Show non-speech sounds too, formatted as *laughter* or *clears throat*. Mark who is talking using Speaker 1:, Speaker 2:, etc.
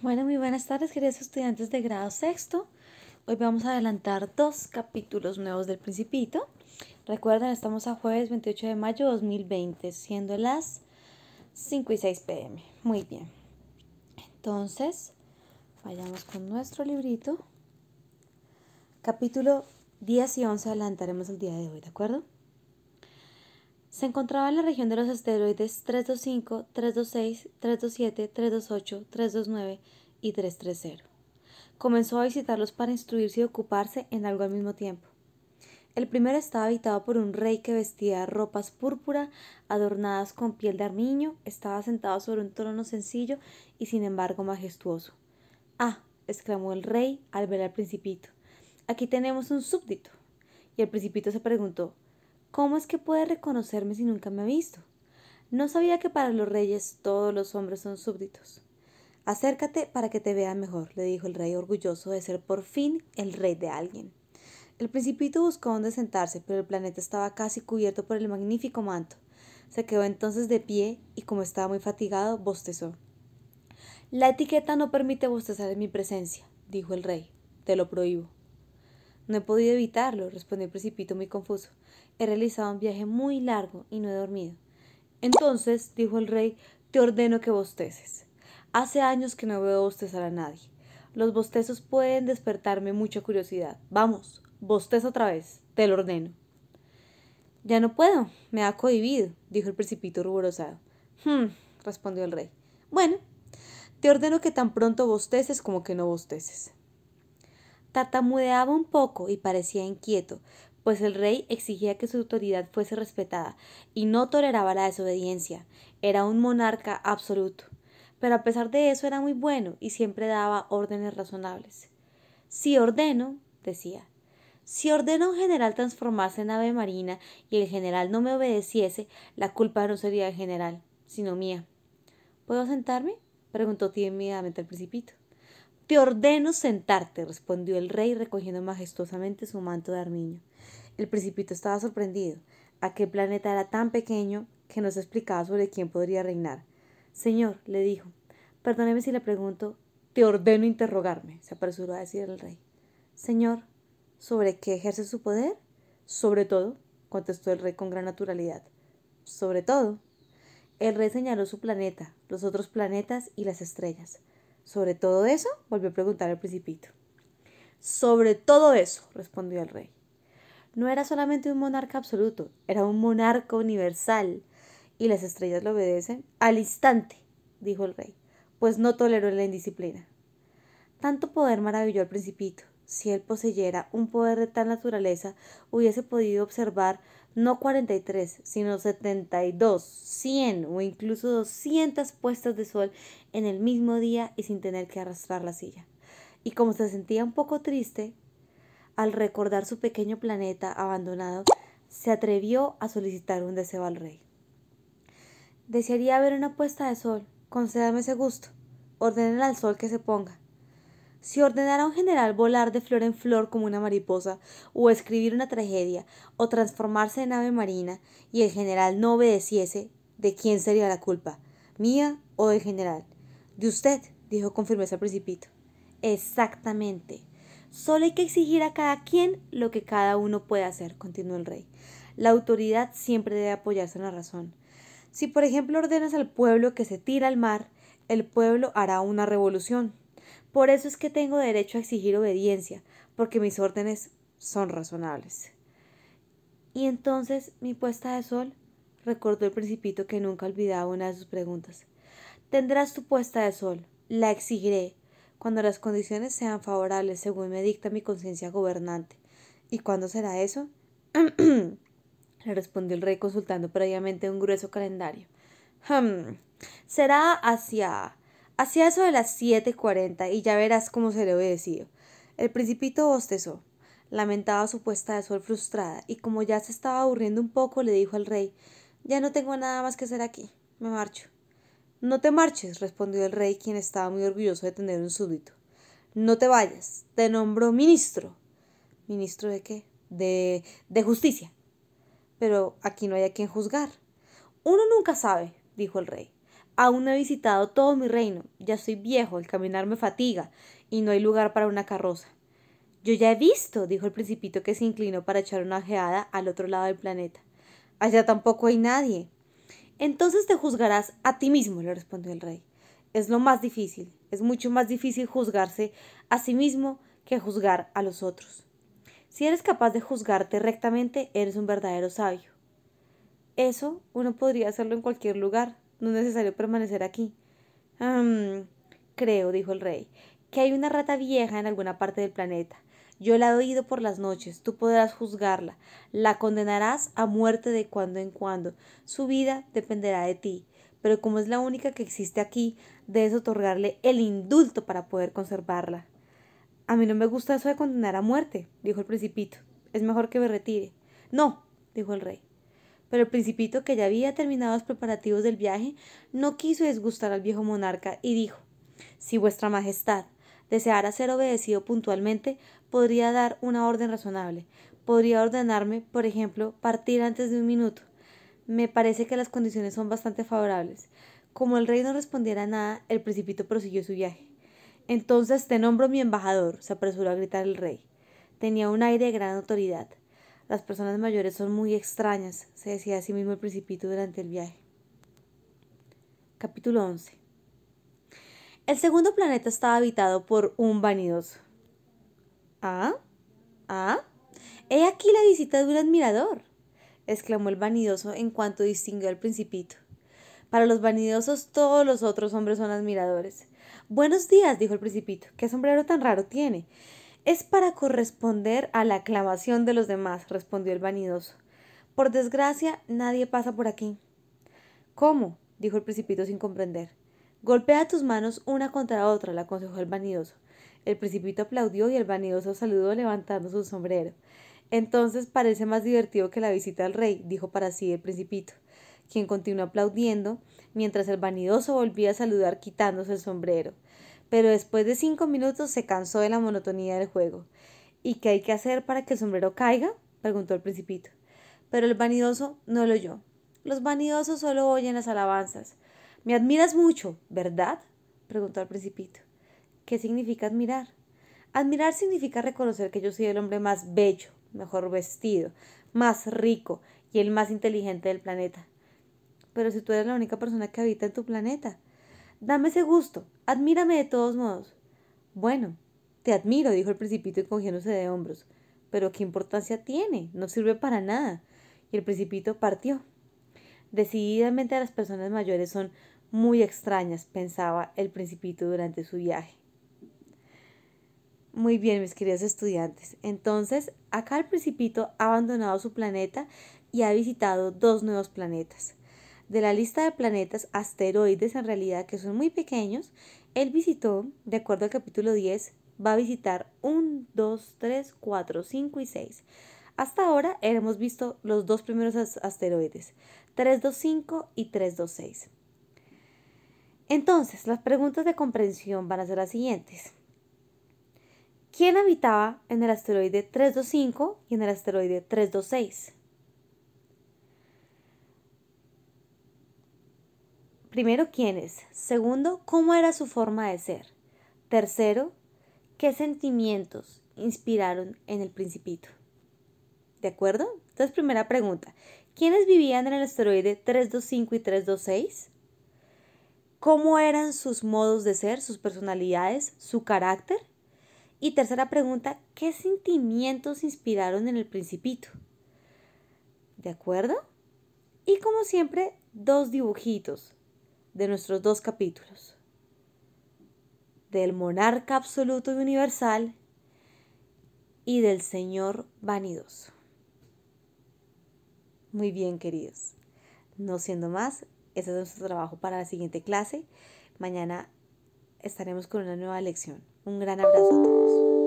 Speaker 1: Bueno, muy buenas tardes, queridos estudiantes de grado sexto. Hoy vamos a adelantar dos capítulos nuevos del Principito. Recuerden, estamos a jueves 28 de mayo de 2020, siendo las 5 y 6 pm. Muy bien. Entonces, vayamos con nuestro librito. Capítulo 10 y 11 adelantaremos el día de hoy, ¿de acuerdo? Se encontraba en la región de los asteroides 325, 326, 327, 328, 329 y 330. Comenzó a visitarlos para instruirse y ocuparse en algo al mismo tiempo. El primero estaba habitado por un rey que vestía ropas púrpura adornadas con piel de armiño, estaba sentado sobre un trono sencillo y sin embargo majestuoso. Ah, exclamó el rey al ver al principito. Aquí tenemos un súbdito. Y el principito se preguntó, ¿Cómo es que puede reconocerme si nunca me ha visto? No sabía que para los reyes todos los hombres son súbditos. Acércate para que te vea mejor, le dijo el rey orgulloso de ser por fin el rey de alguien. El principito buscó dónde sentarse, pero el planeta estaba casi cubierto por el magnífico manto. Se quedó entonces de pie y como estaba muy fatigado, bostezó. La etiqueta no permite bostezar en mi presencia, dijo el rey. Te lo prohíbo. No he podido evitarlo, respondió el Precipito muy confuso. He realizado un viaje muy largo y no he dormido. Entonces, dijo el rey, te ordeno que bosteces. Hace años que no veo bostezar a nadie. Los bostezos pueden despertarme mucha curiosidad. Vamos, bosteza otra vez, te lo ordeno. Ya no puedo, me ha cohibido, dijo el precipito ruborosado. Hmm, respondió el rey. Bueno, te ordeno que tan pronto bosteces como que no bosteces. Tartamudeaba un poco y parecía inquieto, pues el rey exigía que su autoridad fuese respetada y no toleraba la desobediencia. Era un monarca absoluto. Pero a pesar de eso era muy bueno y siempre daba órdenes razonables. Si ordeno, decía, si ordeno a un general transformarse en ave marina y el general no me obedeciese, la culpa no sería del general, sino mía. ¿Puedo sentarme? preguntó tímidamente el principito. Te ordeno sentarte, respondió el rey recogiendo majestuosamente su manto de armiño. El principito estaba sorprendido. Aquel planeta era tan pequeño que no se explicaba sobre quién podría reinar. Señor, le dijo, perdóneme si le pregunto, te ordeno interrogarme, se apresuró a decir el rey. Señor, ¿sobre qué ejerce su poder? Sobre todo, contestó el rey con gran naturalidad. Sobre todo. El rey señaló su planeta, los otros planetas y las estrellas. ¿Sobre todo eso? volvió a preguntar el principito. Sobre todo eso, respondió el rey. No era solamente un monarca absoluto, era un monarca universal. Y las estrellas lo obedecen al instante, dijo el rey, pues no toleró la indisciplina. Tanto poder maravilló al principito. Si él poseyera un poder de tal naturaleza, hubiese podido observar no 43, sino 72, 100 o incluso 200 puestas de sol en el mismo día y sin tener que arrastrar la silla. Y como se sentía un poco triste, al recordar su pequeño planeta abandonado, se atrevió a solicitar un deseo al rey. Desearía ver una puesta de sol, concédame ese gusto, ordenen al sol que se ponga. Si ordenara un general volar de flor en flor como una mariposa, o escribir una tragedia, o transformarse en ave marina, y el general no obedeciese, ¿de quién sería la culpa? ¿Mía o del general? De usted, dijo con firmeza el Principito. Exactamente. Solo hay que exigir a cada quien lo que cada uno puede hacer, continuó el rey. La autoridad siempre debe apoyarse en la razón. Si, por ejemplo, ordenas al pueblo que se tire al mar, el pueblo hará una revolución. Por eso es que tengo derecho a exigir obediencia, porque mis órdenes son razonables. Y entonces, mi puesta de sol, recordó el principito que nunca olvidaba una de sus preguntas. Tendrás tu puesta de sol. La exigiré cuando las condiciones sean favorables, según me dicta mi conciencia gobernante. ¿Y cuándo será eso? *clears throat* le respondió el rey consultando previamente un grueso calendario. Hmm, será hacia hacia eso de las 7:40 y ya verás cómo se le obedecido. El principito bostezó, lamentaba su puesta de sol frustrada y como ya se estaba aburriendo un poco le dijo al rey: Ya no tengo nada más que hacer aquí, me marcho. No te marches, respondió el rey, quien estaba muy orgulloso de tener un súbdito. No te vayas, te nombro ministro. ¿Ministro de qué? De, de justicia. Pero aquí no hay a quien juzgar. Uno nunca sabe, dijo el rey. Aún no he visitado todo mi reino, ya soy viejo, el caminar me fatiga, y no hay lugar para una carroza. Yo ya he visto, dijo el principito que se inclinó para echar una ojeada al otro lado del planeta. Allá tampoco hay nadie. Entonces te juzgarás a ti mismo, le respondió el rey. Es lo más difícil, es mucho más difícil juzgarse a sí mismo que juzgar a los otros. Si eres capaz de juzgarte rectamente, eres un verdadero sabio. Eso uno podría hacerlo en cualquier lugar, no es necesario permanecer aquí. creo, dijo el rey, que hay una rata vieja en alguna parte del planeta. Yo la he oído por las noches, tú podrás juzgarla, la condenarás a muerte de cuando en cuando. Su vida dependerá de ti, pero como es la única que existe aquí, debes otorgarle el indulto para poder conservarla. A mí no me gusta eso de condenar a muerte, dijo el principito. Es mejor que me retire. No, dijo el rey. Pero el principito, que ya había terminado los preparativos del viaje, no quiso disgustar al viejo monarca y dijo Si vuestra Majestad deseara ser obedecido puntualmente, podría dar una orden razonable. Podría ordenarme, por ejemplo, partir antes de un minuto. Me parece que las condiciones son bastante favorables. Como el rey no respondiera nada, el principito prosiguió su viaje. Entonces te nombro mi embajador, se apresuró a gritar el rey. Tenía un aire de gran autoridad. Las personas mayores son muy extrañas, se decía a sí mismo el principito durante el viaje. Capítulo 11. El segundo planeta estaba habitado por un vanidoso. ¿Ah? ¿Ah? He aquí la visita de un admirador, exclamó el vanidoso en cuanto distinguió al principito. Para los vanidosos todos los otros hombres son admiradores. Buenos días, dijo el principito. Qué sombrero tan raro tiene. Es para corresponder a la aclamación de los demás, respondió el vanidoso. Por desgracia, nadie pasa por aquí. ¿Cómo? dijo el principito sin comprender. Golpea tus manos una contra otra, le aconsejó el vanidoso. El principito aplaudió y el vanidoso saludó levantando su sombrero. Entonces parece más divertido que la visita al rey, dijo para sí el principito, quien continuó aplaudiendo, mientras el vanidoso volvía a saludar quitándose el sombrero. Pero después de cinco minutos se cansó de la monotonía del juego. ¿Y qué hay que hacer para que el sombrero caiga? preguntó el principito. Pero el vanidoso no lo oyó. Los vanidosos solo oyen las alabanzas. Me admiras mucho, ¿verdad? preguntó el principito. ¿Qué significa admirar? Admirar significa reconocer que yo soy el hombre más bello, mejor vestido, más rico y el más inteligente del planeta. Pero si tú eres la única persona que habita en tu planeta, dame ese gusto, admírame de todos modos. Bueno, te admiro, dijo el principito encogiéndose de hombros. Pero ¿qué importancia tiene? No sirve para nada. Y el principito partió. Decididamente las personas mayores son muy extrañas, pensaba el principito durante su viaje. Muy bien, mis queridos estudiantes. Entonces, acá el principito ha abandonado su planeta y ha visitado dos nuevos planetas. De la lista de planetas asteroides en realidad que son muy pequeños, él visitó, de acuerdo al capítulo 10, va a visitar 1, 2, 3, 4, 5 y 6. Hasta ahora hemos visto los dos primeros asteroides, 325 y 326. Entonces, las preguntas de comprensión van a ser las siguientes. ¿Quién habitaba en el asteroide 325 y en el asteroide 326? Primero, ¿quiénes? Segundo, ¿cómo era su forma de ser? Tercero, ¿qué sentimientos inspiraron en el principito? ¿De acuerdo? Entonces, primera pregunta. ¿Quiénes vivían en el asteroide 325 y 326? cómo eran sus modos de ser, sus personalidades, su carácter. Y tercera pregunta, ¿qué sentimientos inspiraron en el principito? ¿De acuerdo? Y como siempre, dos dibujitos de nuestros dos capítulos. Del monarca absoluto y universal y del Señor vanidoso. Muy bien, queridos. No siendo más, ese es nuestro trabajo para la siguiente clase. Mañana estaremos con una nueva lección. Un gran abrazo a todos.